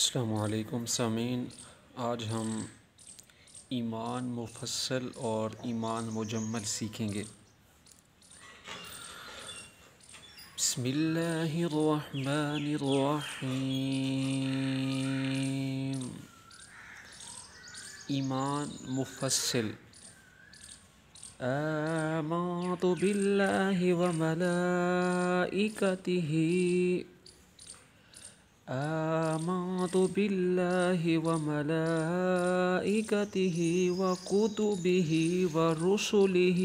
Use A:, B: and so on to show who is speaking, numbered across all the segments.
A: السلام علیکم سامین آج ہم ایمان مفصل اور ایمان مجمل سیکھیں گے بسم اللہ الرحمن الرحیم ایمان مفصل و اکتی آمنت بالله وملائكته وكتبه ورسله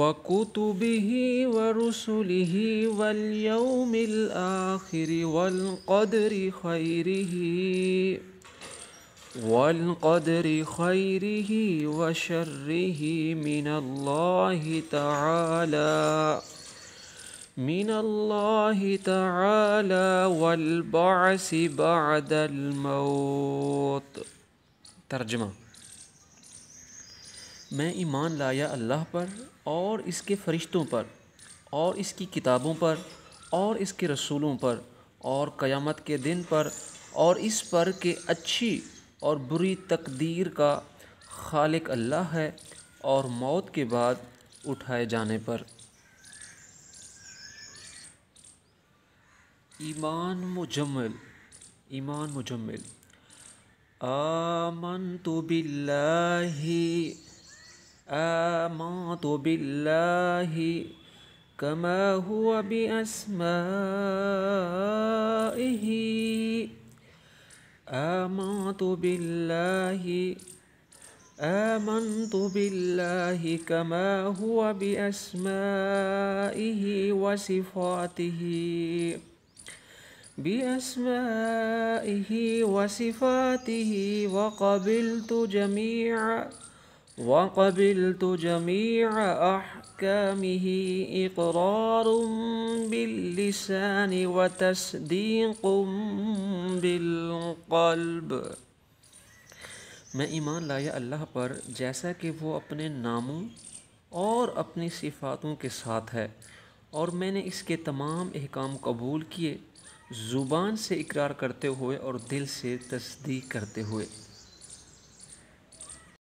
A: وكتبه ورسله واليوم الآخر والقدر خيره والقدر خيره وشره من الله تعالى من تعالی والبعث بعد الموت ترجمہ میں ایمان لایا اللہ پر اور اس کے فرشتوں پر اور اس کی کتابوں پر اور اس کے رسولوں پر اور قیامت کے دن پر اور اس پر کہ اچھی اور بری تقدیر کا خالق اللہ ہے اور موت کے بعد اٹھائے جانے پر إيمان مجمل إيمان مجمل آمنت بالله آمنت بالله كما هو بأسمائه آمنت بالله آمنت بالله كما هو بأسمائه وصفاته بأسمائه وصفاته وقبلت جميع وقبلت جميع أحكامه إقرار باللسان وتصديق بالقلب میں ایمان لایا اللہ پر جیسا کہ وہ اپنے ناموں اور اپنی صفاتوں کے ساتھ ہے اور میں نے اس کے تمام احکام قبول کیے زبان سے اقرار کرتے ہوئے اور دل سے تصدیق کرتے ہوئے